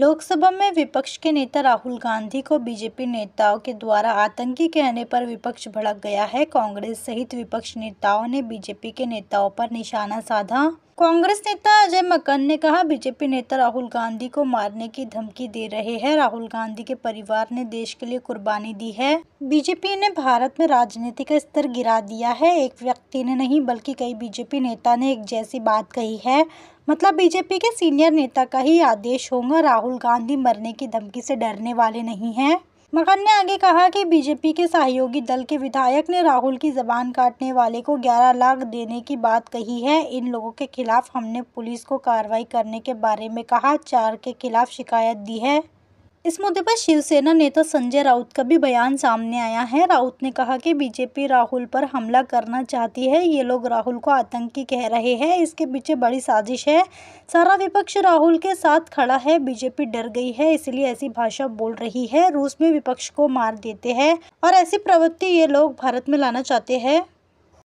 लोकसभा में विपक्ष के नेता राहुल गांधी को बीजेपी नेताओं के द्वारा आतंकी कहने पर विपक्ष भड़क गया है कांग्रेस सहित विपक्ष नेताओं ने बीजेपी के नेताओं पर निशाना साधा कांग्रेस नेता अजय मकन ने कहा बीजेपी नेता राहुल गांधी को मारने की धमकी दे रहे हैं राहुल गांधी के परिवार ने देश के लिए कुर्बानी दी है बीजेपी ने भारत में राजनीति का स्तर गिरा दिया है एक व्यक्ति ने नहीं बल्कि कई बीजेपी नेता ने एक जैसी बात कही है मतलब बीजेपी के सीनियर नेता का ही आदेश होगा राहुल गांधी मरने की धमकी से डरने वाले नहीं हैं मगन ने आगे कहा कि बीजेपी के सहयोगी दल के विधायक ने राहुल की जबान काटने वाले को 11 लाख देने की बात कही है इन लोगों के खिलाफ हमने पुलिस को कार्रवाई करने के बारे में कहा चार के खिलाफ शिकायत दी है इस मुद्दे पर शिवसेना नेता संजय राउत का भी बयान सामने आया है राउत ने कहा कि बीजेपी राहुल पर हमला करना चाहती है ये लोग राहुल को आतंकी कह रहे हैं इसके पीछे बड़ी साजिश है सारा विपक्ष राहुल के साथ खड़ा है बीजेपी डर गई है इसलिए ऐसी भाषा बोल रही है रूस में विपक्ष को मार देते हैं और ऐसी प्रवृत्ति ये लोग भारत में लाना चाहते हैं